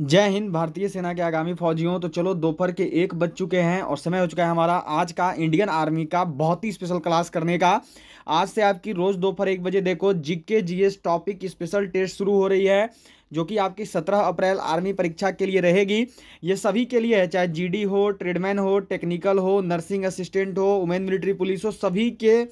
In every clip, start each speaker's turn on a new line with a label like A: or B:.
A: जय हिंद भारतीय सेना के आगामी फौजियों तो चलो दोपहर के एक बज चुके हैं और समय हो चुका है हमारा आज का इंडियन आर्मी का बहुत ही स्पेशल क्लास करने का आज से आपकी रोज दोपहर एक बजे देखो GK GS topic special test शुरू हो रही है जो कि आपकी 17 अप्रैल आर्मी परीक्षा के लिए रहेगी ये सभी के लिए है चाहे जीडी हो ट्रेडमैन हो टेक्निकल हो नर्सिंग असिस्टेंट हो वुमेन मिलिट्री पुलिस हो सभी के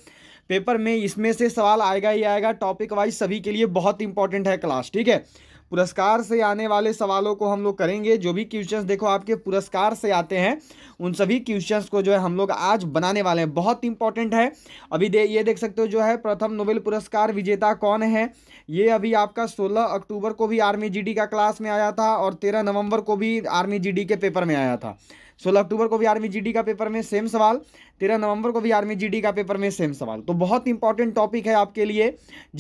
A: पेपर में इसमें से सवाल आएगा ही आएगा टॉपिक वाइज सभी के लिए बहुत इंपॉर्टेंट है क्लास ठीक है पुरस्कार से आने वाले सवालों को हम लोग करेंगे जो भी क्वेश्चंस देखो आपके पुरस्कार से आते हैं उन सभी क्वेश्चंस को जो है हम लोग आज बनाने वाले हैं बहुत इंपॉर्टेंट है अभी दे ये देख सकते हो जो है प्रथम नोबेल पुरस्कार विजेता कौन है ये अभी आपका 16 अक्टूबर को भी आर्मी जीडी का क्लास में आया था और 13 नवंबर को भी आर्मी जीडी के पेपर में आया था सोलह अक्टूबर को भी आर्मी जीडी का पेपर में सेम सवाल तेरह नवंबर को भी आर्मी जीडी का पेपर में सेम सवाल तो बहुत इंपॉर्टेंट टॉपिक है आपके लिए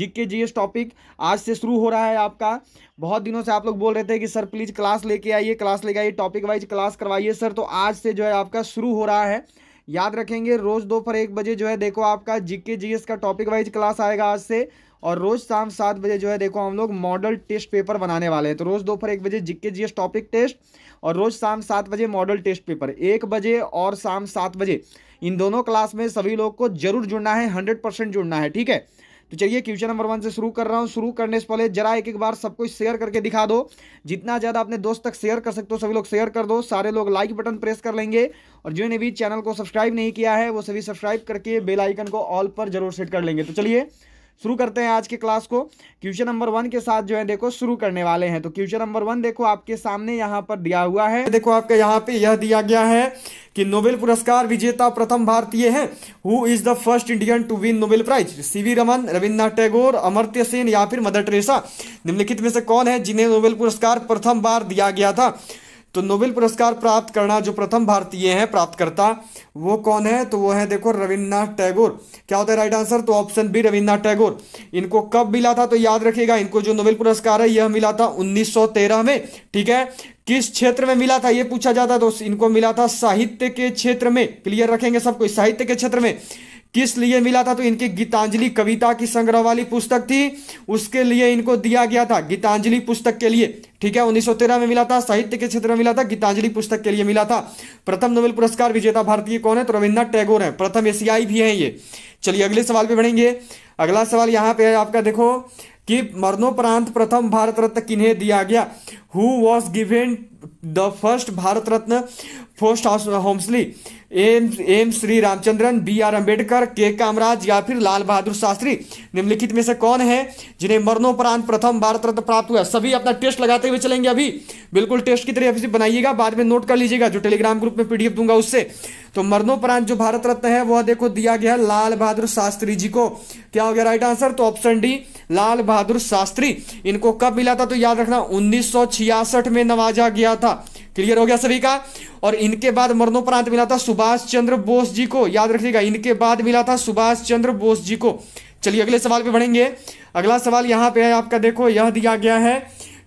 A: जीके जी टॉपिक आज से शुरू हो रहा है आपका बहुत दिनों से आप लोग बोल रहे थे कि सर प्लीज़ क्लास लेके आइए क्लास लेके आइए टॉपिक वाइज क्लास करवाइए सर तो आज से जो है आपका शुरू हो रहा है याद रखेंगे रोज़ दोपहर एक बजे जो है देखो आपका जीके जीएस का टॉपिक वाइज क्लास आएगा आज से और रोज़ शाम सात बजे जो है देखो हम लोग मॉडल टेस्ट पेपर बनाने वाले हैं तो रोज़ दोपहर एक बजे जीके जीएस टॉपिक टेस्ट और रोज़ शाम सात बजे मॉडल टेस्ट पेपर एक बजे और शाम सात बजे इन दोनों क्लास में सभी लोग को जरूर जुड़ना है हंड्रेड परसेंट जुड़ना है ठीक है तो चलिए क्वेश्चन नंबर वन से शुरू कर रहा हूँ शुरू करने से पहले जरा एक एक बार सबको शेयर करके दिखा दो जितना ज़्यादा अपने दोस्त तक शेयर कर सकते हो सभी लोग शेयर कर दो सारे लोग लाइक बटन प्रेस कर लेंगे और जिन्होंने भी चैनल को सब्सक्राइब नहीं किया है वो सभी सब्सक्राइब करके बेल आइकन को ऑल पर जरूर सेट कर लेंगे तो चलिए शुरू करते हैं आज के क्लास को क्वेश्चन नंबर वन के साथ जो है देखो शुरू करने वाले हैं तो क्वेश्चन नंबर वन देखो आपके सामने यहाँ पर दिया हुआ है देखो आपके यहाँ पे यह दिया गया है कि नोबेल पुरस्कार विजेता प्रथम भारतीय है who is the first Indian to win Nobel prize C V Raman Rabindranath Tagore Amartya Sen या फिर मदर टेरेसा निम्नलिखित में से कौन है जिन्हें नोबेल पुरस्कार प्रथम बार दिया गया था तो नोबेल पुरस्कार प्राप्त करना जो प्रथम भारतीय है प्राप्तकर्ता वो कौन है तो वो है देखो रविन्द्रनाथ टैगोर क्या होता है राइट आंसर तो ऑप्शन बी रविन्द्रनाथ टैगोर इनको कब मिला था तो याद रखिएगा इनको जो नोबेल पुरस्कार है यह मिला था 1913 में ठीक है किस क्षेत्र में मिला था यह पूछा जाता तो इनको मिला था साहित्य के क्षेत्र में क्लियर रखेंगे सबको साहित्य के क्षेत्र में किस लिए मिला था तो इनकी गीतांजलि कविता की संग्रह वाली पुस्तक थी उसके लिए इनको दिया गया था गीतांजलि पुस्तक के लिए ठीक है 1913 में मिला था साहित्य के क्षेत्र में मिला था गीतांजलि पुस्तक के लिए मिला था प्रथम नोबेल पुरस्कार विजेता भारतीय कौन है तो रविन्द्रनाथ टैगोर है प्रथम एशियाई भी है ये चलिए अगले सवाल पे बढ़ेंगे अगला सवाल यहाँ पे है आपका देखो कि मरणोपरांत प्रथम भारत रत्न किन्हें दिया गया who was given the first Bharat Ratna फोस्ट होम्सली M M Shri Ramachandran B R Ambedkar K Kamaraj या फिर लाल बहादुर शास्त्री निम्नलिखित में से कौन है जिन्हें मरणोपरांत प्रथम भारत रत्न प्राप्त हुआ सभी अपना टेस्ट लगाते हुए चलेंगे अभी बिल्कुल टेस्ट की तरह बनाइएगा बाद में नोट कर लीजिएगा जो टेलीग्राम ग्रुप में पीडीएफ दूंगा उससे तो मरणोपरांत जो भारत रत्न है वह देखो दिया गया लाल बहादुर शास्त्री जी को क्या हो गया राइट आंसर तो ऑप्शन डी लाल बहादुर शास्त्री इनको कब मिला था तो याद रखना उन्नीस में नवाजा गया था क्लियर हो गया सभी का और इनके बाद मरणोपरांत मिला था सुभाष चंद्र बोस जी को याद रखिएगा इनके बाद मिला था सुभाष चंद्र बोस जी को चलिए अगले सवाल पे बढ़ेंगे अगला सवाल यहाँ पे है आपका देखो यह दिया गया है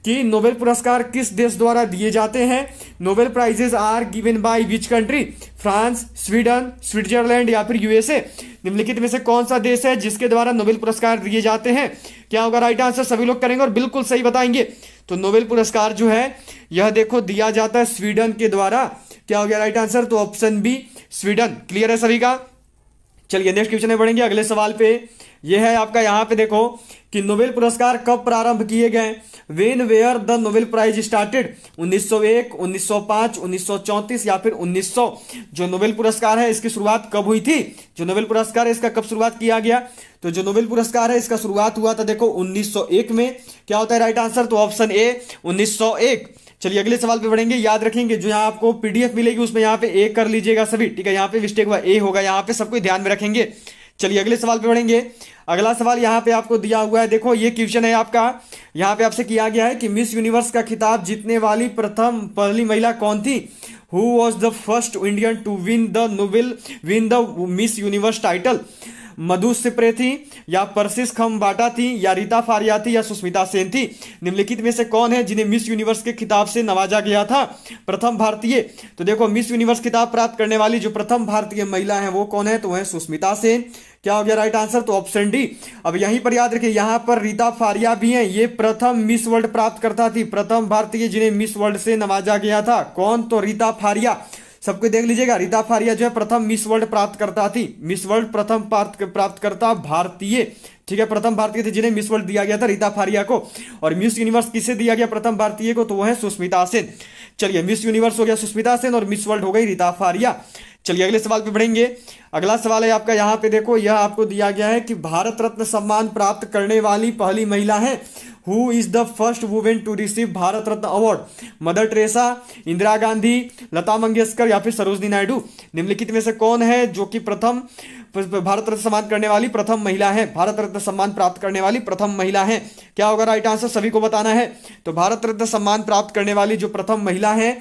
A: कि नोबेल पुरस्कार किस देश द्वारा दिए जाते हैं Nobel prizes are given by which country France Sweden Switzerland या फिर यूएसए निम्नलिखित में से कौन सा देश है जिसके द्वारा नोबेल पुरस्कार दिए जाते हैं क्या होगा राइट आंसर सभी लोग करेंगे और बिल्कुल सही बताएंगे तो नोबेल पुरस्कार जो है यह देखो दिया जाता है स्वीडन के द्वारा क्या हो गया राइट आंसर तो ऑप्शन बी स्वीडन क्लियर है सभी का चलिए नेक्स्ट क्वेश्चन में बढ़ेंगे अगले सवाल पे ये है आपका यहाँ पे देखो कि नोबेल पुरस्कार कब प्रारंभ किए गए when were the Nobel prize started 1901, 1905, 1934 या फिर 1900 जो नोबेल पुरस्कार है इसकी शुरुआत कब हुई थी जो नोबेल पुरस्कार है इसका कब शुरुआत किया गया तो जो नोबेल पुरस्कार है इसका शुरुआत हुआ था देखो 1901 में क्या होता है राइट आंसर तो ऑप्शन ए 1901 चलिए अगले सवाल पे बढ़ेंगे याद रखेंगे जो यहाँ आपको पीडीएफ मिलेगी उसमें यहाँ पे ए कर लीजिएगा सभी ठीक है यहाँ पे मिस्टेक हुआ ए होगा यहाँ पे सबको ध्यान में रखेंगे चलिए अगले सवाल पे बढ़ेंगे अगला सवाल यहाँ पे आपको दिया हुआ है देखो ये क्वेश्चन है आपका यहाँ पे आपसे किया गया है कि मिस यूनिवर्स का खिताब जीतने वाली प्रथम पहली महिला कौन थी who was the first Indian to win the Nobel win the Miss Universe title Madhu Sapre थी या परसिस खम्बाटा थी या रीता फारिया थी या सुष्मिता सेन थी निम्नलिखित में से कौन है जिन्हें मिस यूनिवर्स के खिताब से नवाजा गया था प्रथम भारतीय तो देखो मिस यूनिवर्स खिताब प्राप्त करने वाली जो प्रथम भारतीय महिला है वो कौन है तो वह सुष्मिता सेन क्या हो गया राइट आंसर तो ऑप्शन डी अब यहीं पर याद रखिए यहाँ पर रीता फारिया भी हैं ये प्रथम मिस वर्ल्ड प्राप्त करता थी प्रथम भारतीय जिन्हें मिस वर्ल्ड से नवाजा गया था कौन तो रीता फारिया सबको देख लीजिएगा रीता फारिया जो है प्रथम मिस वर्ल्ड प्राप्त करता थी मिस वर्ल्ड प्रथम प्राप्त करता भारतीय ठीक है प्रथम भारतीय थी जिन्हें मिस वर्ल्ड दिया गया था रीता फारिया को और मिस यूनिवर्स किसे दिया गया प्रथम भारतीय को तो वो है सुष्मिता सेन चलिए मिस यूनिवर्स हो गया सुष्मिता सेन और मिस वर्ल्ड हो गई रीता फारिया चलिए अगले सवाल पे बढ़ेंगे अगला सवाल है आपका यहाँ पे देखो यह आपको दिया गया है कि भारत रत्न सम्मान प्राप्त करने वाली पहली महिला है who is the first women to receive Bharat Ratna award Mother Teresa Indira Gandhi Lata Mangeshkar या फिर सरोजनी नायडू निम्नलिखित में से कौन है जो कि प्रथम भारत रत्न सम्मान करने वाली प्रथम महिला है भारत रत्न सम्मान प्राप्त करने वाली प्रथम महिला है क्या होगा राइट आंसर सभी को बताना है तो भारत रत्न सम्मान प्राप्त करने वाली जो प्रथम महिला है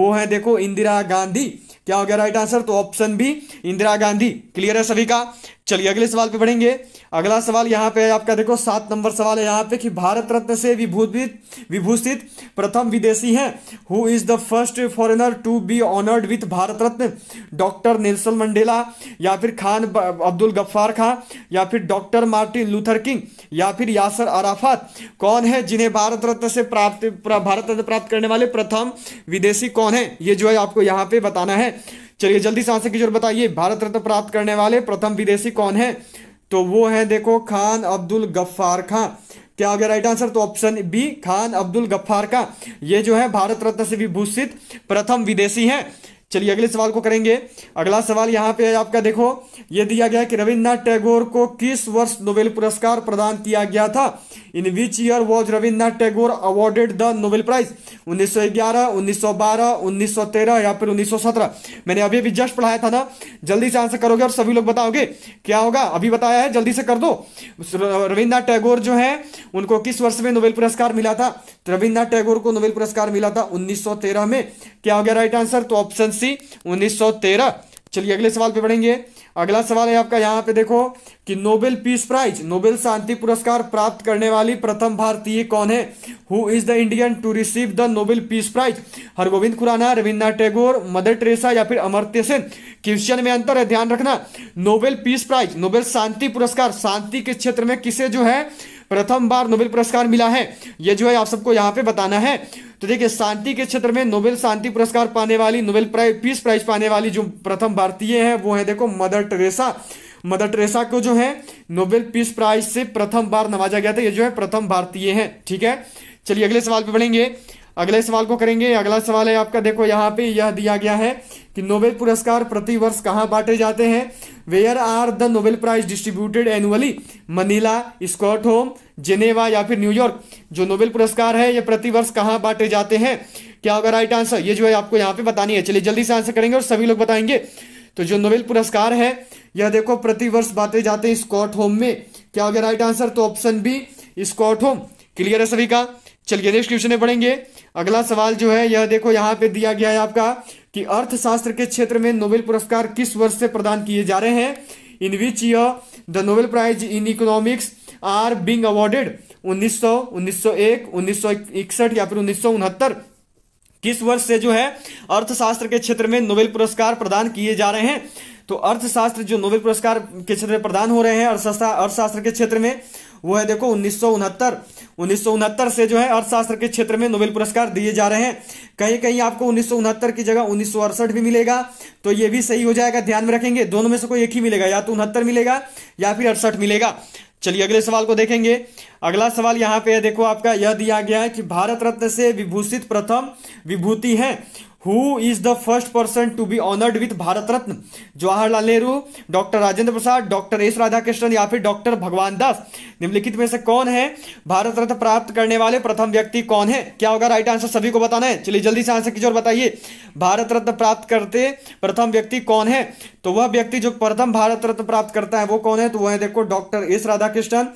A: वो है देखो इंदिरा गांधी क्या हो गया राइट आंसर तो option B Indira Gandhi clear है सभी का चलिए अगले सवाल पे बढ़ेंगे अगला सवाल यहाँ पे आपका देखो सात नंबर सवाल है यहाँ पे कि भारत रत्न से विभूषित विभूषित प्रथम विदेशी हैं who is the first foreigner to be honoured with Bharat Ratna doctor Nelson Mandela या फिर खान ब, अब्दुल गफ्फार खां या फिर डॉक्टर मार्टिन लूथर किंग या फिर यासर अराफात कौन है जिन्हें भारत रत्न से प्राप्त भारत रत्न प्राप्त करने वाले प्रथम विदेशी कौन है ये जो है आपको यहाँ पे बताना है चलिए जल्दी से आंसर की जरूरत बताइए भारत रत्न प्राप्त करने वाले प्रथम विदेशी कौन है तो वो है देखो खान अब्दुल गफ्फार खां क्या आगे राइट आंसर तो ऑप्शन बी खान अब्दुल गफ्फार का ये जो है भारत रत्न से विभूषित प्रथम विदेशी हैं चलिए अगले सवाल को करेंगे अगला सवाल यहाँ पे आपका देखो ये दिया गया कि रविन्द्रनाथ टैगोर को किस वर्ष नोबेल पुरस्कार प्रदान किया गया था in which year was Rabindranath Tagore awarded the Nobel prize 1911, 1912, 1913 या फिर 1917 मैंने अभी अभी जस्ट पढ़ाया था ना जल्दी से आंसर करोगे और सभी लोग बताओगे क्या होगा अभी बताया है जल्दी से कर दो रविन्द्रनाथ टैगोर जो है उनको किस वर्ष में नोबेल पुरस्कार मिला था तो रविन्द्रनाथ टैगोर को नोबेल पुरस्कार मिला था 1913 में क्या हो गया राइट आंसर तो ऑप्शन सी 1913 चलिए अगले सवाल पे बढ़ेंगे अगला सवाल है आपका यहाँ पे देखो कि नोबेल पीस प्राइज नोबेल शांति पुरस्कार प्राप्त करने वाली प्रथम भारतीय कौन है who is the Indian to receive the Nobel peace prize Hargobind Khorana Rabindranath Tagore Mother Teresa या फिर अमर्त्य सेन क्वेश्चन में अंतर है ध्यान रखना नोबेल पीस प्राइज नोबेल शांति पुरस्कार शांति के क्षेत्र में किसे जो है प्रथम बार नोबेल पुरस्कार मिला है यह जो है आप सबको यहाँ पे बताना है तो देखिए शांति के क्षेत्र में नोबेल शांति पुरस्कार पाने वाली नोबेल प्राइज पीस प्राइज पाने वाली जो प्रथम भारतीय है वो है देखो मदर टेरेसा मदर टेरेसा को जो है नोबेल पीस प्राइज से प्रथम बार नवाजा गया था ये जो है प्रथम भारतीय है ठीक है चलिए अगले सवाल पे बढ़ेंगे अगले सवाल को करेंगे अगला सवाल है आपका देखो यहाँ पे यह दिया गया है कि नोबेल पुरस्कार प्रति वर्ष कहाँ बांटे जाते हैं where are the Nobel prize distributed annually Manila Stockholm Geneva या फिर न्यूयॉर्क जो नोबेल पुरस्कार है ये प्रति वर्ष कहाँ बांटे जाते हैं क्या होगा राइट आंसर ये जो है आपको यहाँ पे बतानी है चलिए जल्दी से आंसर करेंगे और सभी लोग बताएंगे तो जो नोबेल पुरस्कार है यह देखो प्रति वर्ष बांटे जाते हैं स्कॉट होम में क्या हो गया राइट आंसर तो option B Stockholm clear है सभी का चलिए नेक्स्ट क्वेश्चन में पढ़ेंगे अगला सवाल जो है यह देखो यहाँ पे दिया गया है आपका कि अर्थशास्त्र के क्षेत्र में नोबेल पुरस्कार किस वर्ष से प्रदान किए जा रहे हैं in which year the Nobel prize in economics are being awarded 1900, 1901, 1961 या फिर उन्नीस किस वर्ष से जो है अर्थशास्त्र के क्षेत्र में नोबेल पुरस्कार प्रदान किए जा रहे हैं तो अर्थशास्त्र जो नोबेल पुरस्कार के क्षेत्र में प्रदान हो रहे हैं अर्थशास्त्र अर्थशास्त्र के क्षेत्र में वो है देखो उन्नीस सौ से जो है अर्थशास्त्र के क्षेत्र में नोबेल पुरस्कार दिए जा रहे हैं कहीं कहीं आपको उन्नीस की जगह उन्नीस भी मिलेगा तो ये भी सही हो जाएगा ध्यान में रखेंगे दोनों में से कोई एक ही मिलेगा या तो उनहत्तर मिलेगा या फिर अड़सठ मिलेगा चलिए अगले सवाल को देखेंगे अगला सवाल यहाँ पे है देखो आपका यह दिया गया है कि भारत रत्न से विभूषित प्रथम विभूति है who is the first person to be honoured with Bharat Ratna Jawaharlal Nehru doctor Rajendra Prasad doctor S Radhakrishnan या फिर डॉक्टर भगवान दास निम्नलिखित में से कौन है भारत रत्न प्राप्त करने वाले प्रथम व्यक्ति कौन है क्या होगा राइट आंसर सभी को बताना है चलिए जल्दी से आंसर की और बताइए भारत रत्न प्राप्त करते प्रथम व्यक्ति कौन है तो वह व्यक्ति जो प्रथम भारत रत्न प्राप्त करता है वो कौन है तो वह है देखो doctor S Radhakrishnan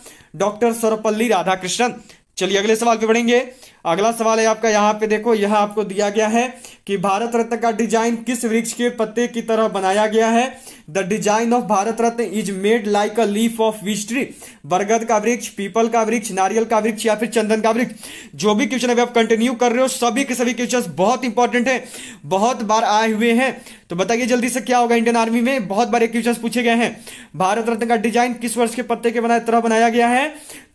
A: doctor Sarvepalli Radhakrishnan चलिए अगले सवाल पे बढ़ेंगे अगला सवाल है आपका यहाँ पे देखो यह आपको दिया गया है कि भारत रत्न का डिजाइन किस वृक्ष के पत्ते की तरह बनाया गया है the design of Bharat Ratna is made like a leaf of विस्ट्री बरगद का वृक्ष पीपल का वृक्ष नारियल का वृक्ष या फिर चंदन का वृक्ष जो भी क्वेश्चन अभी आप कंटिन्यू कर रहे हो सभी के सभी क्वेश्चन बहुत इंपॉर्टेंट है बहुत बार आए हुए हैं तो बताइए जल्दी से क्या होगा इंडियन आर्मी में बहुत बार क्वेश्चन पूछे गए हैं भारत रत्न का डिजाइन किस वर्ष के पत्ते के बनाया तरह बनाया गया है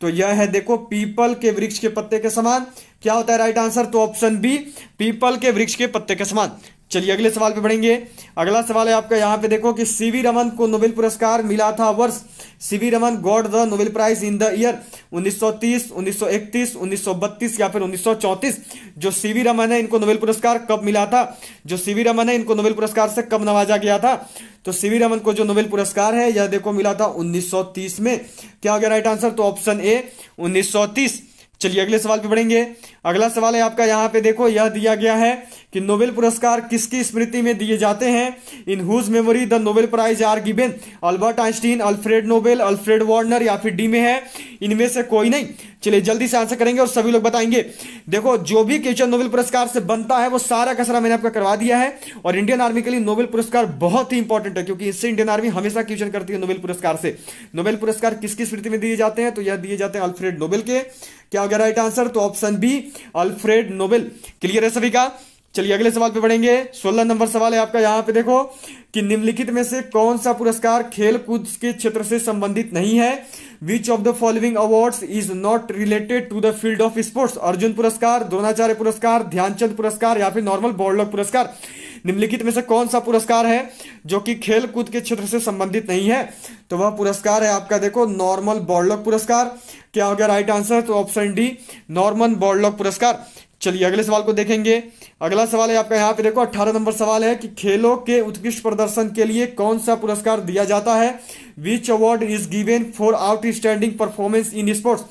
A: तो यह है देखो पीपल के के वृक्ष के पत्ते के समान क्या होता है राइट आंसर तो ऑप्शन बी पीपल के वृक्ष के पत्ते के समान चलिए अगले सवाल पे बढ़ेंगे अगला सवाल है आपका यहाँ पे देखो कि सीवी रमन को नोबेल पुरस्कार मिला था वर्ष CV Raman God the Nobel prize in the year 1930, 1931, 1932 या फिर 1934 जो सीवी रमन है इनको नोबेल पुरस्कार कब मिला था जो सीवी रमन है इनको नोबेल पुरस्कार से कब नवाजा गया था तो सीवी रमन को जो नोबेल पुरस्कार है यह देखो मिला था उन्नीस में क्या हो गया राइट आंसर तो ऑप्शन ए उन्नीस चलिए अगले सवाल पे बढ़ेंगे अगला सवाल है आपका यहाँ पे देखो यह दिया गया है कि नोबेल पुरस्कार किसकी स्मृति में दिए जाते हैं in whose memory the Nobel prize are given Albert Einstein Alfred Nobel Alfred Warner या फिर डी में है इनमें से कोई नहीं चलिए जल्दी से आंसर करेंगे और सभी लोग बताएंगे देखो जो भी केचन नोबेल पुरस्कार से बनता है वो सारा कसरा मैंने आपका करवा दिया है और इंडियन आर्मी के लिए नोबेल पुरस्कार बहुत ही इंपॉर्टेंट है क्योंकि इससे इंडियन आर्मी हमेशा क्वेश्चन करती है नोबेल पुरस्कार से नोबेल पुरस्कार किसकी स्मृति में दिए जाते हैं तो यह दिए जाते हैं अल्फ्रेड नोबेल के क्या हो गया राइट आंसर तो option B Alfred Nobel clear है सभी का चलिए अगले सवाल पे बढ़ेंगे सोलह नंबर सवाल है आपका यहाँ पे देखो कि निम्नलिखित में से कौन सा पुरस्कार खेल कूद के क्षेत्र से संबंधित नहीं है which of the following awards is not related to the field of sports Arjun पुरस्कार द्रोणाचार्य पुरस्कार ध्यानचंद पुरस्कार या फिर नॉर्मल बॉर्डलॉक पुरस्कार निम्नलिखित में से कौन सा पुरस्कार है जो कि खेल कूद के क्षेत्र से संबंधित नहीं है तो वह पुरस्कार है आपका देखो नॉर्मल बॉर्डलॉक पुरस्कार क्या हो गया राइट आंसर तो ऑप्शन डी नॉर्मल बॉर्डलॉक पुरस्कार चलिए अगले सवाल को देखेंगे अगला सवाल है आपका यहाँ पे देखो अट्ठारह नंबर सवाल है कि खेलों के उत्कृष्ट प्रदर्शन के लिए कौन सा पुरस्कार दिया जाता है which award is given for outstanding performance in sports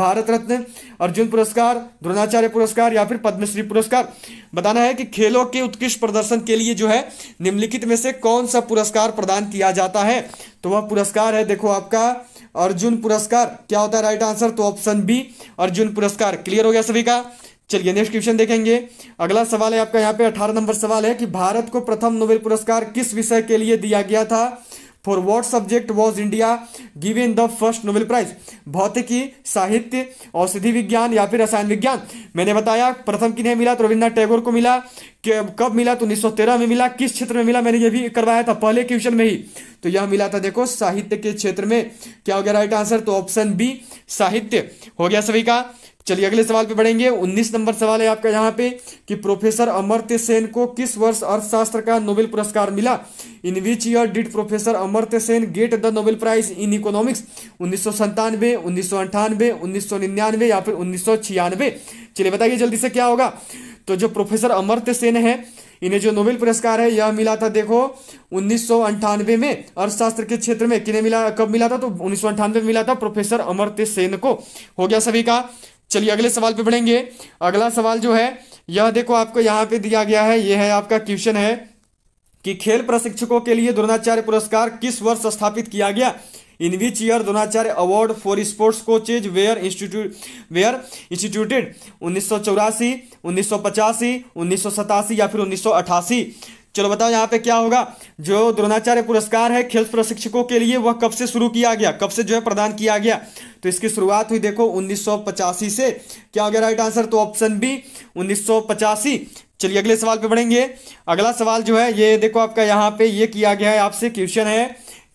A: Bharat Ratna Arjun पुरस्कार द्रोणाचार्य पुरस्कार या फिर पद्मश्री पुरस्कार बताना है कि खेलों के उत्कृष्ट प्रदर्शन के लिए जो है निम्नलिखित में से कौन सा पुरस्कार प्रदान किया जाता है तो वह पुरस्कार है देखो आपका अर्जुन पुरस्कार क्या होता है राइट आंसर तो ऑप्शन बी अर्जुन पुरस्कार क्लियर हो गया सभी का चलिए नेक्स्ट क्वेश्चन देखेंगे अगला सवाल है आपका यहाँ पे अठारह नंबर सवाल है कि भारत को प्रथम नोबेल पुरस्कार किस विषय के लिए दिया गया था for what subject was India in the first Nobel prize भौतिकी साहित्य औषधि विज्ञान या फिर रसायन विज्ञान मैंने बताया प्रथम किन्हें मिला तो रविन्द्रनाथ टैगोर को मिला कब मिला तो उन्नीस में मिला किस क्षेत्र में मिला मैंने ये भी करवाया था पहले क्वेश्चन में ही तो यह मिला था देखो साहित्य के क्षेत्र में क्या हो गया राइट आंसर तो ऑप्शन बी साहित्य हो गया सभी का चलिए अगले सवाल पे बढ़ेंगे 19 नंबर सवाल है आपका यहाँ पे कि प्रोफेसर अमर्त्य सेन को किस वर्ष अर्थशास्त्र का नोबेल पुरस्कार मिला in which year did professor Amartya Sen get the Nobel prize in economics उन्नीस सौ संतानवे उन्नीस सौ अंठानवे उन्नीस सौ निन्यानवे या फिर उन्नीस सौ छियानवे चलिए बताइए जल्दी से क्या होगा तो जो प्रोफेसर अमर्त्य सेन है इन्हें जो नोबेल पुरस्कार है यह मिला था देखो उन्नीस में अर्थशास्त्र के क्षेत्र में किन्हें मिला कब मिला था तो उन्नीस में मिला था प्रोफेसर अमर्त्य सेन को हो गया सभी का चलिए अगले सवाल पे बढ़ेंगे अगला सवाल जो है यह देखो आपको यहाँ पे दिया गया है यह है आपका क्वेश्चन है कि खेल प्रशिक्षकों के लिए द्रोणाचार्य पुरस्कार किस वर्ष स्थापित किया गया in which year Dronacharya award for sports coaches were institute were instituted उन्नीस सौ चौरासी उन्नीस सौ पचासी उन्नीस सौ सतासी या फिर उन्नीस सौ अठासी चलो बताओ यहाँ पे क्या होगा जो द्रोणाचार्य पुरस्कार है खेल प्रशिक्षकों के लिए वह कब से शुरू किया गया कब से जो है प्रदान किया गया तो इसकी शुरुआत हुई देखो उन्नीस से क्या हो गया राइट आंसर तो ऑप्शन बी उन्नीस चलिए अगले सवाल पे बढ़ेंगे अगला सवाल जो है ये देखो आपका यहाँ पे ये किया गया है आपसे क्वेश्चन है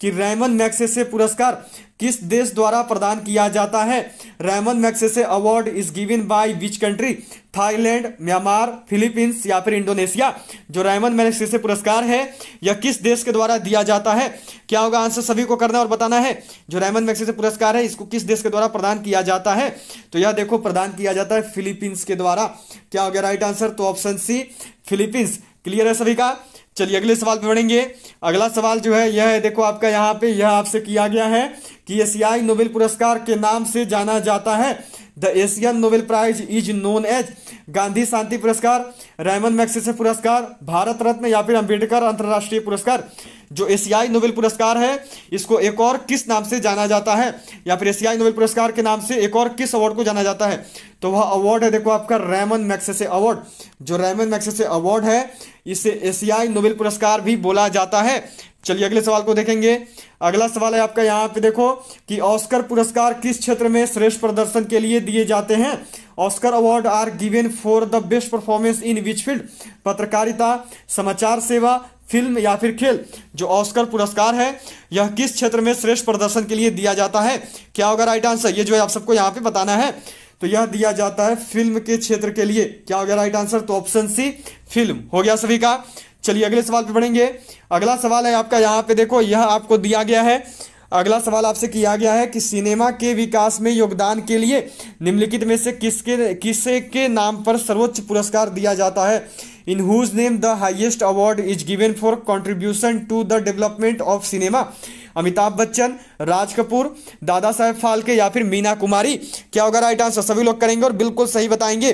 A: कि रैमन मैक्सेसे पुरस्कार किस देश द्वारा प्रदान किया जाता है Ramon Magsaysay award is given by which country Thailand Myanmar Philippines या फिर इंडोनेशिया जो रैमन मैक्सेसे पुरस्कार है यह किस देश के द्वारा दिया जाता है क्या होगा आंसर सभी को करना और बताना है जो रैमन मैक्सेसे पुरस्कार है इसको किस देश के द्वारा प्रदान किया जाता है तो यह देखो प्रदान किया जाता है फिलीपींस के द्वारा क्या हो गया राइट आंसर तो ऑप्शन सी फिलीपींस क्लियर है सभी का चलिए अगले सवाल पे बढ़ेंगे अगला सवाल जो है यह है देखो आपका यहाँ पे यह आपसे किया गया है कि एशियाई नोबेल पुरस्कार के नाम से जाना जाता है the Asian Nobel prize is known as Gandhi शांति पुरस्कार रायमन मैक्सेसे पुरस्कार भारत रत्न या फिर अंबेडकर अंतर्राष्ट्रीय पुरस्कार जो एशियाई नोबेल पुरस्कार है इसको एक और किस नाम से जाना जाता है या फिर एशियाई नोबेल पुरस्कार के नाम से एक और किस अवार्ड को जाना जाता है तो वह अवार्ड है देखो आपका रैमन मैक्सेसे अवार्ड जो रैमन मैक्सेसे अवार्ड है इसे एशियाई नोबेल पुरस्कार भी बोला जाता है चलिए अगले सवाल को देखेंगे अगला सवाल है आपका यहाँ पे देखो कि ऑस्कर पुरस्कार किस क्षेत्र में श्रेष्ठ प्रदर्शन के लिए दिए जाते हैं Oscar award are given for the best performance in which field पत्रकारिता समाचार सेवा फिल्म या फिर खेल जो ऑस्कर पुरस्कार है यह किस क्षेत्र में श्रेष्ठ प्रदर्शन के लिए दिया जाता है क्या होगा राइट आंसर ये जो है आप सबको यहाँ पे बताना है तो यह दिया जाता है फिल्म के क्षेत्र के लिए क्या हो गया राइट आंसर तो ऑप्शन सी फिल्म हो गया सभी का चलिए अगले सवाल पर बढ़ेंगे अगला सवाल है आपका यहाँ पे देखो यह आपको दिया गया है अगला सवाल आपसे किया गया है कि सिनेमा के विकास में योगदान के लिए निम्नलिखित में से किसके किसे के नाम पर सर्वोच्च पुरस्कार दिया जाता है in whose name the highest award is given for contribution to the development of cinema Amitabh Bachchan Raj Kapoor Dada Saheb फालके या फिर मीना कुमारी क्या होगा राइट आंसर सभी लोग करेंगे और बिल्कुल सही बताएंगे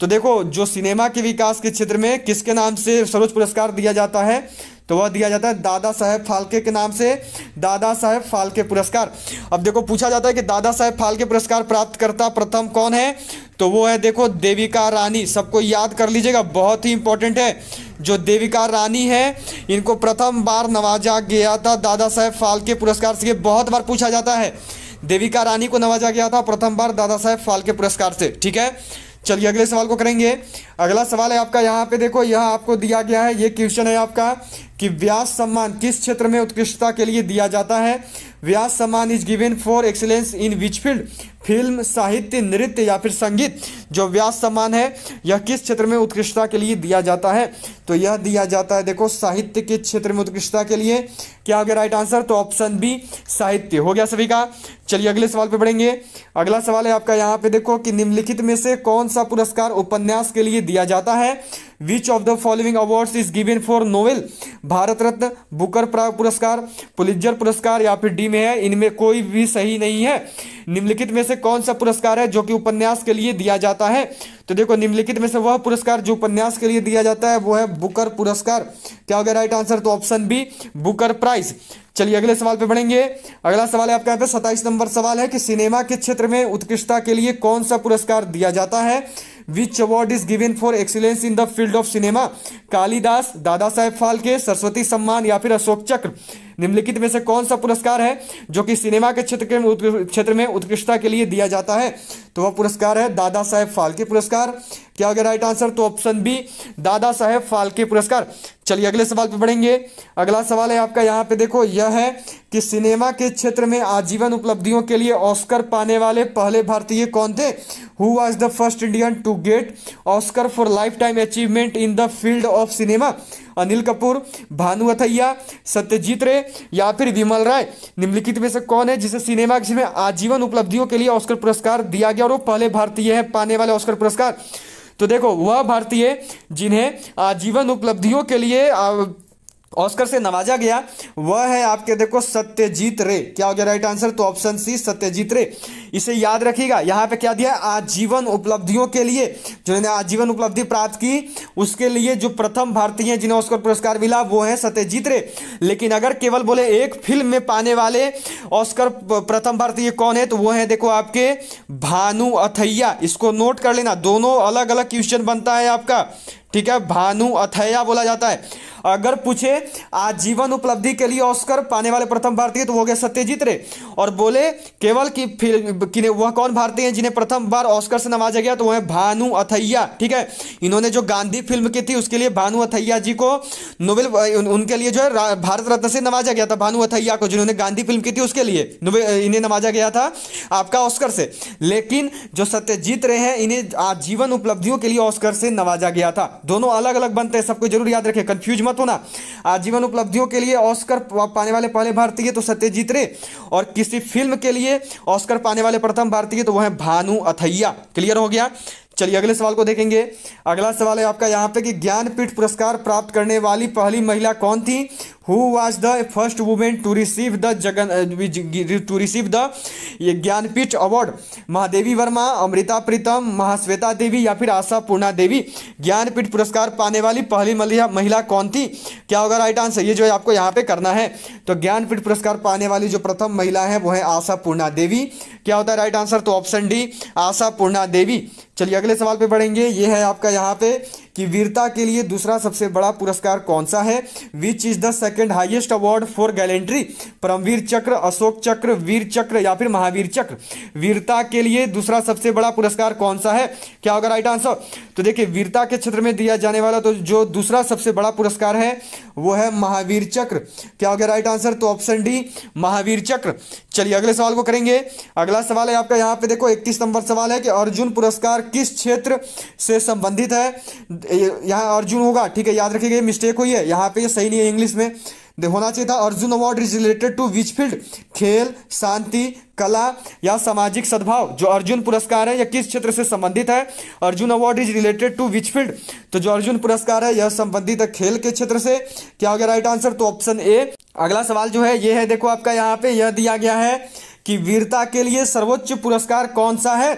A: तो देखो जो सिनेमा के विकास के क्षेत्र में किसके नाम से सर्वोच्च पुरस्कार दिया जाता है तो वह दिया जाता है दादा साहेब फाल्के के नाम से दादा साहेब फाल्के पुरस्कार अब देखो पूछा जाता है कि दादा साहेब फाल्के पुरस्कार प्राप्तकर्ता प्रथम कौन है तो वो है देखो देविका रानी सबको याद कर लीजिएगा बहुत ही इंपॉर्टेंट है जो देविका रानी है इनको प्रथम बार नवाजा गया था दादा साहेब फाल्के पुरस्कार से बहुत बार पूछा जाता है देविका रानी को नवाजा गया था प्रथम बार दादा साहेब फाल्के पुरस्कार से ठीक है चलिए अगले सवाल को करेंगे अगला सवाल है आपका यहाँ पे देखो यह आपको दिया गया है ये क्वेश्चन है आपका कि व्यास सम्मान किस क्षेत्र में उत्कृष्टता के लिए दिया जाता है Vyas Samman is given for excellence in which field film साहित्य नृत्य या फिर संगीत जो व्यास सम्मान है यह किस क्षेत्र में उत्कृष्टता के लिए दिया जाता है तो यह दिया जाता है देखो साहित्य के क्षेत्र में उत्कृष्टता के लिए क्या हो गया राइट आंसर तो ऑप्शन बी साहित्य हो गया सभी का चलिए अगले सवाल पे बढ़ेंगे अगला सवाल है आपका यहाँ पे देखो कि निम्नलिखित में से कौन सा पुरस्कार उपन्यास के लिए दिया जाता है which of the following awards is given for novel Bharat Ratna Booker पुरस्कार पुलिजर पुरस्कार या फिर डी में है इनमें कोई भी सही नहीं है निम्नलिखित में से कौन सा पुरस्कार है जो कि उपन्यास के लिए दिया जाता जाता है तो देखो निम्नलिखित में से वह पुरस्कार जो उपन्यास के लिए दिया जाता है वो है बुकर पुरस्कार क्या हो गया राइट आंसर तो ऑप्शन बी बुकर प्राइज चलिए अगले सवाल पे बढ़ेंगे अगला सवाल है आपके यहाँ पे सताइस नंबर सवाल है कि सिनेमा के क्षेत्र में उत्कृष्टता के लिए कौन सा पुरस्कार दिया जाता है which award is given for excellence in the field of cinema Kalidas Dada Saheb Phalke Saraswati सम्मान या फिर अशोक चक्र निम्नलिखित में से कौन सा पुरस्कार है जो कि सिनेमा के क्षेत्र के क्षेत्र में उत्कृष्टता के लिए दिया जाता है तो वह पुरस्कार है दादा साहेब फाल्के पुरस्कार क्या होगा राइट आंसर तो ऑप्शन बी दादा साहेब फाल्के पुरस्कार चलिए अगले सवाल पे बढ़ेंगे अगला सवाल है आपका यहाँ पे देखो यह है कि सिनेमा के क्षेत्र में आजीवन उपलब्धियों के लिए ऑस्कर पाने वाले पहले भारतीय कौन थे who was the first Indian to get Oscar for lifetime achievement in the field of cinema Anil Kapoor Bhanu Athaiya Satyajit Ray या फिर विमल राय निम्नलिखित में से कौन है जिसे सिनेमा में आजीवन उपलब्धियों के लिए ऑस्कर पुरस्कार दिया गया और वो पहले भारतीय है पाने वाले ऑस्कर पुरस्कार तो देखो वह भारतीय जिन्हें आजीवन उपलब्धियों के लिए ऑस्कर से नवाजा गया वह है आपके देखो सत्यजीत रे क्या हो गया राइट आंसर तो ऑप्शन सी सत्यजीत रे इसे याद रखिएगा यहाँ पे क्या दिया आजीवन उपलब्धियों के लिए जिन्होंने आजीवन उपलब्धि प्राप्त की उसके लिए जो प्रथम भारतीय हैं जिन्हें ऑस्कर पुरस्कार मिला वो है सत्यजीत रे लेकिन अगर केवल बोले एक फिल्म में पाने वाले ऑस्कर प्रथम भारतीय कौन है तो वो है देखो आपके भानु अथैया इसको नोट कर लेना दोनों अलग अलग क्वेश्चन बनता है आपका ठीक है भानु अथैया बोला जाता है अगर पूछे आजीवन उपलब्धि के लिए ऑस्कर पाने वाले प्रथम भारतीय तो वो गए सत्यजीत रे और बोले केवल कि फिल्म कि वह कौन भारतीय हैं जिन्हें प्रथम बार ऑस्कर से नवाजा गया तो वह भानु अथैया ठीक है इन्होंने जो गांधी फिल्म की थी उसके लिए भानु अथैया जी को नोबेल उनके लिए जो है भारत रत्न से नवाजा गया था भानु अथैया को जिन्होंने गांधी फिल्म की थी उसके लिए इन्हें नवाजा गया था आपका ऑस्कर से लेकिन जो सत्यजीत रे हैं इन्हें आजीवन उपलब्धियों के लिए ऑस्कर से नवाजा गया था दोनों अलग अलग बनते हैं सबको जरूर याद रखें कंफ्यूज मत होना आजीवन उपलब्धियों के लिए ऑस्कर पाने वाले पहले भारतीय तो सत्यजीत रे और किसी फिल्म के लिए ऑस्कर पाने वाले प्रथम भारतीय तो वह है भानु अथैया क्लियर हो गया चलिए अगले सवाल को देखेंगे अगला सवाल है आपका यहाँ पे कि ज्ञानपीठ पुरस्कार प्राप्त करने वाली पहली महिला कौन थी who was the first women to receive the जगन to receive the Jnanpith award Mahadevi Verma Amrita Pritam Mahasweta Devi या फिर आशा पूर्णा देवी ज्ञानपीठ पुरस्कार पाने वाली पहली महिला कौन थी क्या होगा राइट आंसर ये जो है आपको यहाँ पे करना है तो ज्ञानपीठ पुरस्कार पाने वाली जो प्रथम महिला है वो है आशा पूर्णा देवी क्या होता है राइट आंसर तो ऑप्शन डी आशा पूर्णा देवी चलिए अगले सवाल पे बढ़ेंगे ये है आपका यहाँ पे कि वीरता के लिए दूसरा सबसे बड़ा पुरस्कार कौन सा है which is the second highest award for gallantry Paramvir Chakra Ashok चक्र वीर चक्र या फिर महावीर चक्र वीरता के लिए दूसरा सबसे बड़ा पुरस्कार कौन सा है क्या होगा राइट आंसर तो देखिए वीरता के क्षेत्र में दिया जाने वाला तो जो दूसरा सबसे बड़ा पुरस्कार है वो है महावीर चक्र क्या हो गया राइट आंसर तो ऑप्शन डी महावीर चक्र चलिए अगले सवाल को करेंगे अगला सवाल है आपका यहाँ पे देखो इकतीस नंबर सवाल है कि अर्जुन पुरस्कार किस क्षेत्र से संबंधित है यहाँ अर्जुन होगा ठीक है याद रखिएगा मिस्टेक हुई है यहाँ पे ये सही नहीं है इंग्लिश में होना चाहिए था Arjun award is related to which field खेल शांति कला या सामाजिक सद्भाव जो अर्जुन पुरस्कार है यह किस क्षेत्र से संबंधित है Arjun award is related to which field तो जो अर्जुन पुरस्कार है यह संबंधित है खेल के क्षेत्र से क्या हो गया राइट आंसर तो ऑप्शन ए अगला सवाल जो है ये है देखो आपका यहाँ पे यह दिया गया है कि वीरता के लिए सर्वोच्च पुरस्कार कौन सा है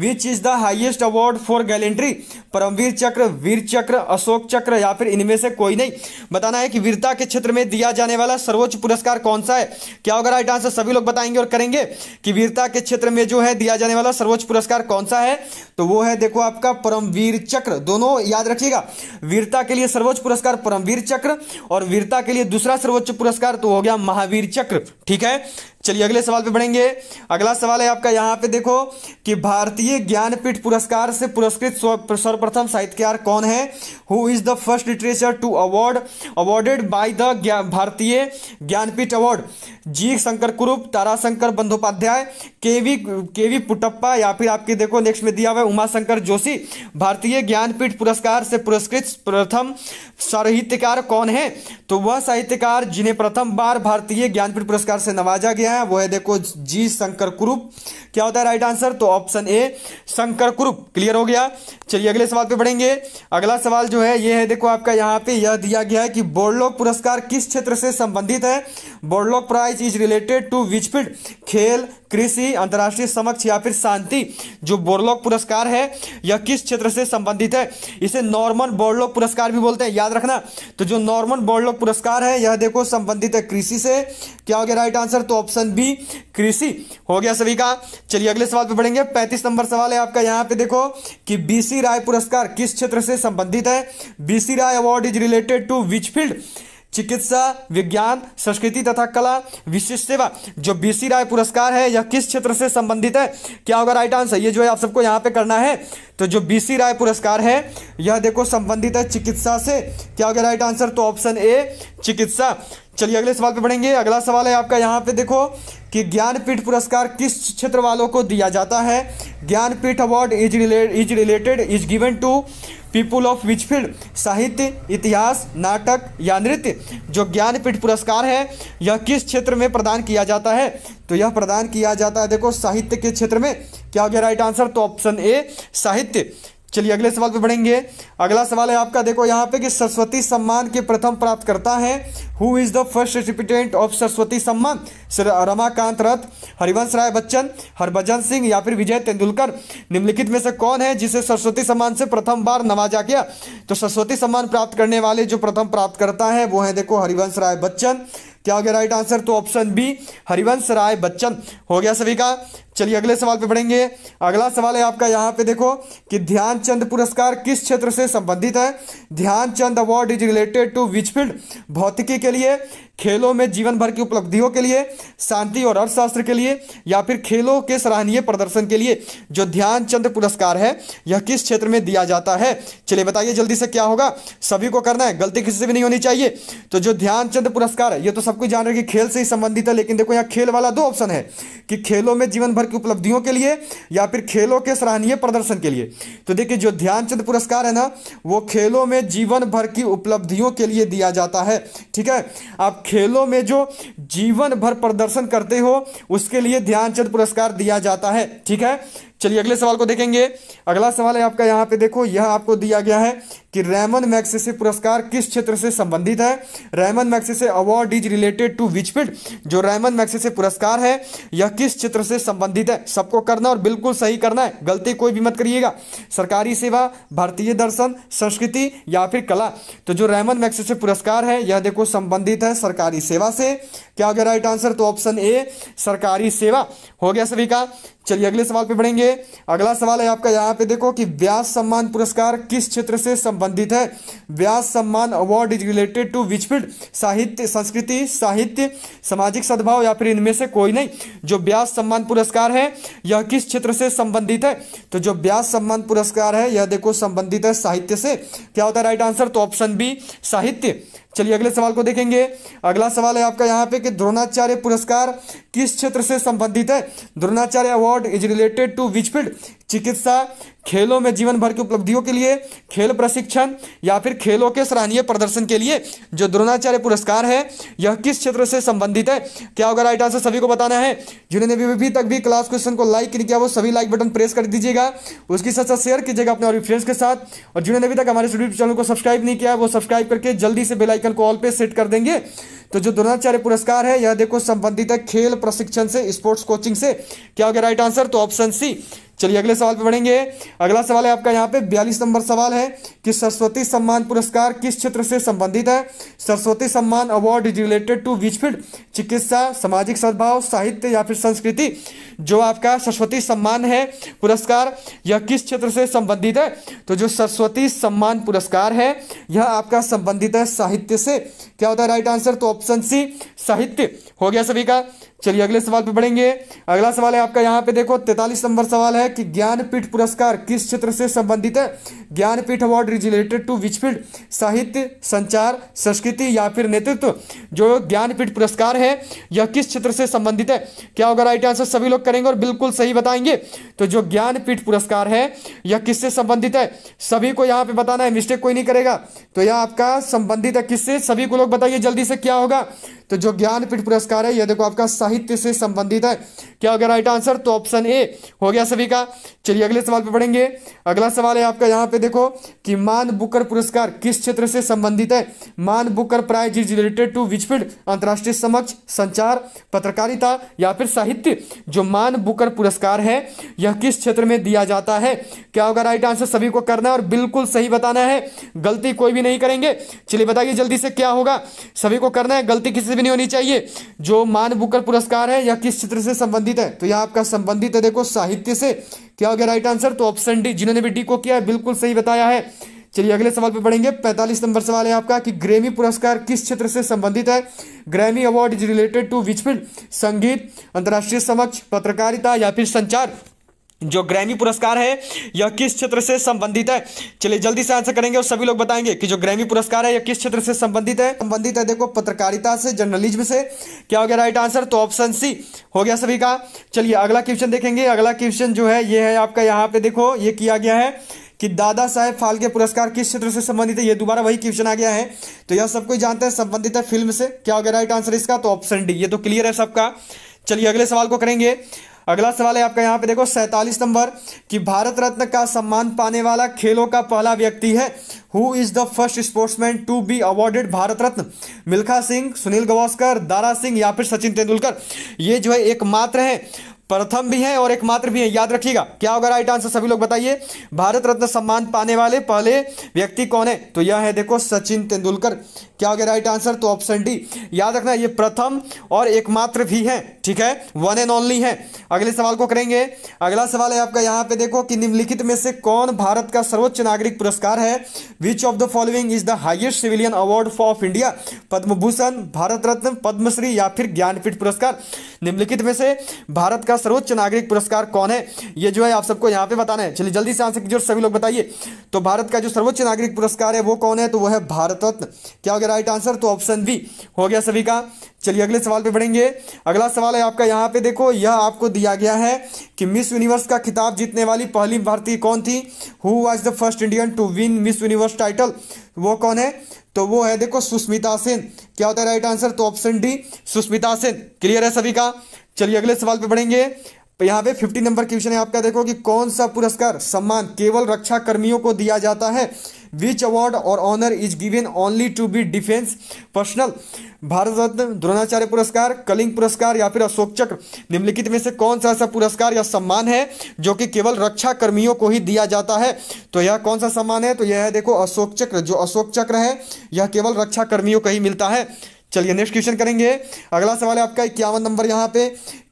A: which is the highest award for gallantry Paramvir Chakra Vir चक्र अशोक चक्र या फिर इनमें से कोई नहीं बताना है कि वीरता के क्षेत्र में दिया जाने वाला सर्वोच्च पुरस्कार कौन सा है क्या होगा राइट आंसर सभी लोग बताएंगे और करेंगे कि वीरता के क्षेत्र में जो है दिया जाने वाला सर्वोच्च पुरस्कार कौन सा है तो वो है देखो आपका परमवीर चक्र दोनों याद रखिएगा वीरता के लिए सर्वोच्च पुरस्कार परमवीर चक्र और वीरता के लिए दूसरा सर्वोच्च पुरस्कार तो हो गया महावीर चक्र ठीक है चलिए अगले सवाल पे बढ़ेंगे अगला सवाल है आपका यहाँ पे देखो कि भारतीय ज्ञानपीठ पुरस्कार से पुरस्कृत सर्वप्रथम साहित्यकार कौन है who is the first literature to award awarded by the Bharatiya Jnanpith award जी शंकर कुरूप ताराशंकर बंदोपाध्याय के वी के वी पुटप्पा या फिर आपके देखो नेक्स्ट में दिया हुआ उमाशंकर उमा शंकर जोशी भारतीय ज्ञानपीठ पुरस्कार से पुरस्कृत प्रथम साहित्यकार कौन है तो वह साहित्यकार जिन्हें प्रथम बार भारतीय ज्ञानपीठ पुरस्कार से नवाजा गया है वो है देखो जी शंकर कुरूप क्या होता है राइट आंसर तो option A Shankar Kurup clear हो गया चलिए अगले सवाल पे बढ़ेंगे अगला सवाल जो है ये है देखो आपका यहाँ पे यह दिया गया है कि बोर्डलॉक पुरस्कार किस क्षेत्र से संबंधित है Borlaug prize is related to which field खेल कृषि अंतर्राष्ट्रीय समक्ष या फिर शांति जो बोर्डलॉक पुरस्कार है यह किस क्षेत्र से संबंधित है इसे नॉर्मन बोर्डलॉक पुरस्कार भी बोलते हैं याद रखना तो जो नॉर्मन बोर्डलॉक पुरस्कार है यह देखो संबंधित है कृषि से क्या हो गया राइट आंसर तो ऑप्शन ऑप्शन बी कृषि हो गया सभी का चलिए अगले सवाल पे बढ़ेंगे पैंतीस नंबर सवाल है आपका यहाँ पे देखो कि बीसी राय पुरस्कार किस क्षेत्र से संबंधित है B C Roy award is related to which field चिकित्सा विज्ञान संस्कृति तथा कला विशिष्ट सेवा जो बी सी राय पुरस्कार है यह किस क्षेत्र से संबंधित है क्या होगा राइट आंसर ये जो है आप सबको यहाँ पे करना है तो जो बी सी राय पुरस्कार है यह देखो संबंधित है चिकित्सा से क्या हो गया राइट आंसर तो ऑप्शन ए चिकित्सा चलिए अगले सवाल पे बढ़ेंगे अगला सवाल है आपका यहाँ पे देखो कि ज्ञानपीठ पुरस्कार किस क्षेत्र वालों को दिया जाता है Jnanpith award is is related is given to people of which field साहित्य इतिहास नाटक या नृत्य जो ज्ञानपीठ पुरस्कार है यह किस क्षेत्र में प्रदान किया जाता है तो यह प्रदान किया जाता है देखो साहित्य के क्षेत्र में क्या हो गया राइट आंसर तो ऑप्शन ए साहित्य चलिए अगले सवाल पे बढ़ेंगे अगला सवाल है आपका देखो यहाँ पे कि सरस्वती सम्मान के प्रथम प्राप्त करता है who is the first recipient of Saraswati Samman Ramakant रथ हरिवंश राय बच्चन हरभजन सिंह या फिर विजय तेंदुलकर निम्नलिखित में से कौन है जिसे सरस्वती सम्मान से प्रथम बार नवाजा गया तो सरस्वती सम्मान प्राप्त करने वाले जो प्रथम प्राप्त करता है वो है देखो हरिवंश राय बच्चन क्या हो गया राइट आंसर तो ऑप्शन बी हरिवंश राय बच्चन हो गया सभी का चलिए अगले सवाल पे पढ़ेंगे अगला सवाल है आपका यहाँ पे देखो कि ध्यानचंद पुरस्कार किस क्षेत्र से संबंधित है Dhyanchand award is related to which field भौतिकी के लिए खेलों में जीवन भर की उपलब्धियों के लिए शांति और अर्थशास्त्र के लिए या फिर खेलों के सराहनीय प्रदर्शन के लिए जो ध्यानचंद पुरस्कार है यह किस क्षेत्र में दिया जाता है चलिए बताइए जल्दी से क्या होगा सभी को करना है गलती किसी से भी नहीं होनी चाहिए तो जो ध्यानचंद पुरस्कार है ये तो सबको जान रहे कि खेल से ही संबंधित है लेकिन देखो यहाँ खेल वाला दो ऑप्शन है कि खेलों में जीवन भर की उपलब्धियों के लिए या फिर खेलों के सराहनीय प्रदर्शन के लिए तो देखिए जो ध्यानचंद पुरस्कार है ना वो खेलों में जीवन भर की उपलब्धियों के लिए दिया जाता है ठीक है आप खेलों में जो जीवन भर प्रदर्शन करते हो उसके लिए ध्यानचंद पुरस्कार दिया जाता है ठीक है चलिए अगले सवाल को देखेंगे अगला सवाल है आपका यहाँ पे देखो यह आपको दिया गया है कि रैमन मैक्सेसे पुरस्कार किस क्षेत्र से संबंधित है Ramon Magsaysay award is related to which field जो रैमन मैक्सेसे पुरस्कार है यह किस क्षेत्र से संबंधित है सबको करना और बिल्कुल सही करना है गलती कोई भी मत करिएगा सरकारी सेवा भारतीय दर्शन संस्कृति या फिर कला तो जो रैमन मैक्सेसे पुरस्कार है यह देखो संबंधित है सरकारी सेवा से क्या हो गया राइट आंसर तो ऑप्शन ए सरकारी सेवा हो गया सभी का चलिए अगले सवाल पे बढ़ेंगे अगला सवाल है आपका यहाँ पे देखो कि व्यास सम्मान पुरस्कार किस क्षेत्र से संबंधित है Vyas Samman award is related to which field साहित्य संस्कृति साहित्य सामाजिक सद्भाव या फिर इनमें से कोई नहीं जो व्यास सम्मान पुरस्कार है यह किस क्षेत्र से संबंधित है तो जो व्यास सम्मान पुरस्कार है यह देखो संबंधित है साहित्य से क्या होता है राइट आंसर तो ऑप्शन बी साहित्य चलिए अगले सवाल को देखेंगे अगला सवाल है आपका यहाँ पे कि द्रोणाचार्य पुरस्कार किस क्षेत्र से संबंधित है Dronacharya award is related to which field चिकित्सा खेलों में जीवन भर की उपलब्धियों के लिए खेल प्रशिक्षण या फिर खेलों के सराहनीय प्रदर्शन के लिए जो द्रोणाचार्य पुरस्कार है यह किस क्षेत्र से संबंधित है क्या होगा राइट आंसर सभी को बताना है जिन्होंने भी अभी तक भी क्लास क्वेश्चन को लाइक नहीं किया वो सभी लाइक बटन प्रेस कर दीजिएगा उसके साथ साथ शेयर कीजिएगा अपने और फ्रेंड्स के साथ और जिन्होंने अभी तक हमारे यूट्यूब चैनल को सब्सक्राइब नहीं किया वो सब्सक्राइब करके जल्दी से बेलाइकन को ऑल पे सेट कर देंगे तो जो द्रोणाचार्य पुरस्कार है यह देखो संबंधित है खेल प्रशिक्षण से स्पोर्ट्स कोचिंग से क्या हो गया राइट आंसर तो ऑप्शन सी चलिए अगले सवाल पे बढ़ेंगे अगला सवाल है आपका यहाँ पे बयालीस नंबर सवाल है कि सरस्वती सम्मान पुरस्कार किस क्षेत्र से संबंधित है Saraswati Samman award is related to which field चिकित्सा सामाजिक सद्भाव साहित्य या फिर संस्कृति जो आपका सरस्वती सम्मान है पुरस्कार यह किस क्षेत्र से संबंधित है तो जो सरस्वती सम्मान पुरस्कार है यह आपका संबंधित है साहित्य से क्या होता है राइट आंसर तो ऑप्शन सी साहित्य हो गया सभी का चलिए अगले सवाल पे बढ़ेंगे अगला सवाल है आपका यहाँ पे देखो तैतालीस नंबर सवाल है कि ज्ञानपीठ पुरस्कार किस क्षेत्र से संबंधित है Jnanpith award is related to which field साहित्य संचार संस्कृति या फिर नेतृत्व जो ज्ञानपीठ पुरस्कार है यह किस क्षेत्र से संबंधित है क्या होगा राइट आंसर सभी लोग करेंगे और बिल्कुल सही बताएंगे तो जो ज्ञानपीठ पुरस्कार है यह किससे संबंधित है सभी को यहाँ पे बताना है मिस्टेक कोई नहीं करेगा तो यह आपका संबंधित है किससे सभी को लोग बताइए जल्दी से क्या होगा तो जो ज्ञानपीठ पुरस्कार है यह देखो आपका साहित्य से संबंधित है क्या हो गया राइट आंसर तो ऑप्शन ए हो गया सभी का चलिए अगले सवाल पे पढ़ेंगे अगला सवाल है आपका यहाँ पे देखो कि मान बुकर पुरस्कार किस क्षेत्र से संबंधित है मान Booker prize is related to which field अंतर्राष्ट्रीय समक्ष संचार पत्रकारिता या फिर साहित्य जो मान बुकर पुरस्कार है यह किस क्षेत्र में दिया जाता है क्या होगा राइट आंसर सभी को करना है और बिल्कुल सही बताना है गलती कोई भी नहीं करेंगे चलिए बताइए जल्दी से क्या होगा सभी को करना है गलती किसी से भी नहीं होनी होनी चाहिए जो मान बुकर पुरस्कार है या किस क्षेत्र से संबंधित है तो यह आपका संबंधित है देखो साहित्य से क्या हो गया राइट आंसर तो ऑप्शन डी जिन्होंने भी डी को किया है बिल्कुल सही बताया है चलिए अगले सवाल पे बढ़ेंगे 45 नंबर सवाल है आपका कि ग्रेमी पुरस्कार किस क्षेत्र से संबंधित है Grammy award is related to which field संगीत अंतर्राष्ट्रीय समक्ष पत्रकारिता या फिर संचार जो ग्रैमी पुरस्कार है यह किस क्षेत्र से संबंधित है चलिए जल्दी से आंसर करेंगे और सभी लोग बताएंगे कि जो ग्रैमी पुरस्कार है यह किस क्षेत्र से संबंधित है संबंधित है देखो पत्रकारिता से जर्नलिज्म से क्या हो गया राइट आंसर तो ऑप्शन सी हो गया सभी का चलिए अगला क्वेश्चन देखेंगे अगला क्वेश्चन जो है ये है आपका यहाँ पे देखो ये किया गया है कि दादा साहेब फाल्के पुरस्कार किस क्षेत्र से संबंधित है ये दोबारा वही क्वेश्चन आ गया है तो यह सब कोई जानते हैं संबंधित है फिल्म से क्या हो गया राइट आंसर इसका तो ऑप्शन डी ये तो क्लियर है सबका चलिए अगले सवाल को करेंगे अगला सवाल है आपका यहाँ पे देखो सैतालीस नंबर कि भारत रत्न का सम्मान पाने वाला खेलों का पहला व्यक्ति है who is the first sportsman to be awarded Bharat Ratna Milkha Singh Sunil Gavaskar Dara Singh या फिर सचिन तेंदुलकर ये जो है एकमात्र है प्रथम भी हैं और एकमात्र भी हैं याद रखिएगा क्या होगा राइट आंसर सभी लोग बताइए भारत रत्न सम्मान पाने वाले पहले व्यक्ति कौन है तो यह है देखो सचिन तेंदुलकर क्या हो गया राइट आंसर तो ऑप्शन डी याद रखना ये प्रथम और एकमात्र भी हैं ठीक है वन एंड ओनली है अगले सवाल को करेंगे अगला सवाल है आपका यहाँ पे देखो कि निम्नलिखित में से कौन भारत का सर्वोच्च नागरिक पुरस्कार है which of the following is the highest civilian award of India Padma Bhushan Bharat Ratna Padmashri या फिर ज्ञानपीठ पुरस्कार निम्नलिखित में से भारत का का सर्वोच्च नागरिक पुरस्कार कौन है ये जो है आप सबको यहाँ पे बताना है चलिए जल्दी से आंसर कीजिए सभी लोग बताइए तो भारत का जो सर्वोच्च नागरिक पुरस्कार है वो कौन है तो वो है भारत रत्न क्या हो गया राइट आंसर तो ऑप्शन बी हो गया सभी का चलिए अगले सवाल पे बढ़ेंगे अगला सवाल है आपका यहाँ पे देखो यह आपको दिया गया है कि मिस यूनिवर्स का खिताब जीतने वाली पहली भारतीय कौन थी who was the first Indian to win Miss Universe title वो कौन है तो वो है देखो सुष्मिता सेन क्या होता है राइट आंसर तो option D Sushmita Sen clear है सभी का चलिए अगले सवाल पे बढ़ेंगे तो यहाँ पे फिफ्टी नंबर क्वेश्चन है आपका देखो कि कौन सा पुरस्कार सम्मान केवल रक्षा कर्मियों को दिया जाता है विच अवार्ड और honour is given only to be defence personnel Bharat Ratna Dronacharya पुरस्कार कलिंग पुरस्कार या फिर अशोक चक्र निम्नलिखित में से कौन सा ऐसा पुरस्कार या सम्मान है जो कि केवल रक्षा कर्मियों को ही दिया जाता है तो यह कौन सा सम्मान है तो यह है देखो अशोक चक्र जो अशोक चक्र है यह केवल रक्षा कर्मियों को ही मिलता है चलिए नेक्स्ट क्वेश्चन करेंगे अगला सवाल है आपका इक्यावन नंबर यहाँ पे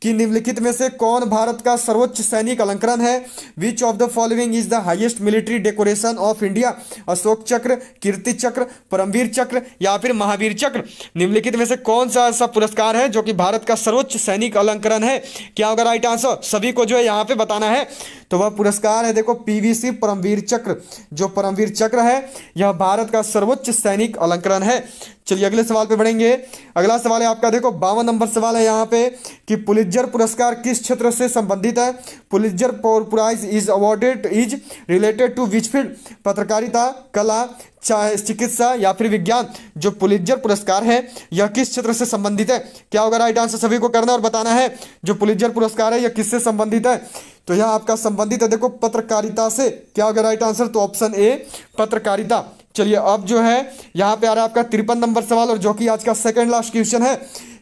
A: कि निम्नलिखित में से कौन भारत का सर्वोच्च सैनिक अलंकरण है which of the following is the highest military decoration of India Ashok Chakra Kirti चक्र परमवीर चक्र या फिर महावीर चक्र निम्नलिखित में से कौन सा ऐसा पुरस्कार है जो कि भारत का सर्वोच्च सैनिक अलंकरण है क्या होगा राइट आंसर सभी को जो है यहाँ पे बताना है तो वह पुरस्कार है देखो पीवीसी परमवीर चक्र जो परमवीर चक्र है यह भारत का सर्वोच्च सैनिक अलंकरण है चलिए अगले सवाल पे बढ़ेंगे अगला सवाल है आपका देखो बावन नंबर सवाल है यहाँ पे कि पुलिस पुलिजर पुरस्कार किस क्षेत्र से संबंधित है Pulitzer prize is awarded is related to which field पत्रकारिता कला चाहे चिकित्सा या फिर विज्ञान जो पुलिजर पुरस्कार है यह किस क्षेत्र से संबंधित है क्या होगा राइट आंसर सभी को करना और बताना है जो पुलिजर पुरस्कार है यह किससे संबंधित है तो यह आपका संबंधित है देखो पत्रकारिता से क्या होगा राइट आंसर तो ऑप्शन ए पत्रकारिता चलिए अब जो है यहाँ पे आ रहा है आपका तिरपन नंबर सवाल और जो कि आज का सेकंड लास्ट क्वेश्चन है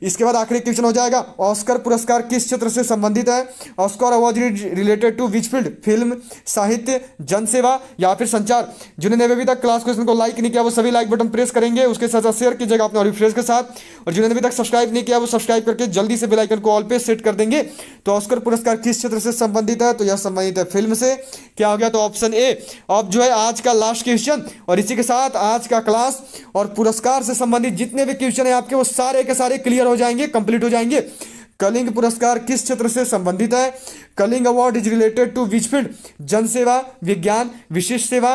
A: इसके बाद आखिरी क्वेश्चन हो जाएगा ऑस्कर पुरस्कार किस क्षेत्र से संबंधित है Oscar award related to which field film साहित्य जनसेवा या फिर संचार जिन्होंने अभी तक क्लास क्वेश्चन को लाइक नहीं किया वो सभी लाइक बटन प्रेस करेंगे उसके साथ साथ शेयर कीजिएगा अपने ऑडिफ्रेंस के साथ और जिन्होंने अभी तक सब्सक्राइब नहीं किया वो सब्सक्राइब करके जल्दी से बिलाईकन को ऑल पे सेट कर देंगे तो ऑस्कर पुरस्कार किस क्षेत्र से संबंधित है तो यह संबंधित है फिल्म से क्या हो गया तो ऑप्शन ए अब जो है आज का लास्ट क्वेश्चन और इसी के साथ आज का क्लास और पुरस्कार से संबंधित जितने भी क्वेश्चन है आपके वो सारे के सारे क्लियर हो जाएंगे कंप्लीट हो जाएंगे कलिंग पुरस्कार किस क्षेत्र से संबंधित है Kalinga award is related to which field जनसेवा विज्ञान विशिष्ट सेवा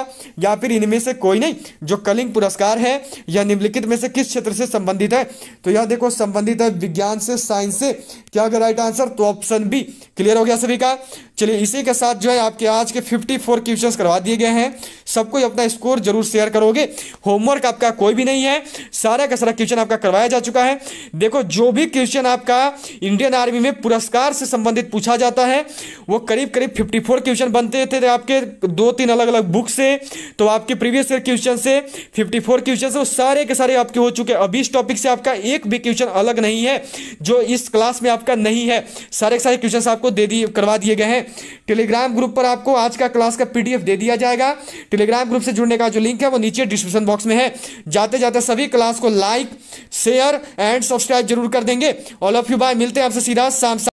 A: या फिर इनमें से कोई नहीं जो कलिंग पुरस्कार है या निम्नलिखित में से किस क्षेत्र से संबंधित है तो यह देखो संबंधित है विज्ञान से साइंस से क्या होगा राइट आंसर तो ऑप्शन बी क्लियर हो गया सभी का चलिए इसी के साथ जो है आपके आज के 54 फोर क्वेश्चन करवा दिए गए हैं सबको अपना स्कोर जरूर शेयर करोगे होमवर्क आपका कोई भी नहीं है सारा का सारा क्वेश्चन आपका करवाया जा चुका है देखो जो भी क्वेश्चन आपका इंडियन आर्मी में पुरस्कार से संबंधित पूछा जाता है वो करीब करीब 54 क्वेश्चन बनते थे आपके दो तीन अलग अलग बुक से तो आपके प्रीवियस ईयर क्वेश्चन से फोर क्वेश्चन से वो सारे के सारे आपके हो चुके हैं अभी इस टॉपिक से आपका एक भी क्वेश्चन अलग नहीं है जो इस क्लास में आप आपका नहीं है सारे सारे क्वेश्चन आपको दे दिए करवा दिए गए हैं टेलीग्राम ग्रुप पर आपको आज का क्लास का पीडीएफ दे दिया जाएगा टेलीग्राम ग्रुप से जुड़ने का जो लिंक है वो नीचे डिस्क्रिप्शन बॉक्स में है जाते जाते सभी क्लास को लाइक शेयर एंड सब्सक्राइब जरूर कर देंगे ऑल ऑफ यू बाय मिलते हैं आपसे सीधा शाम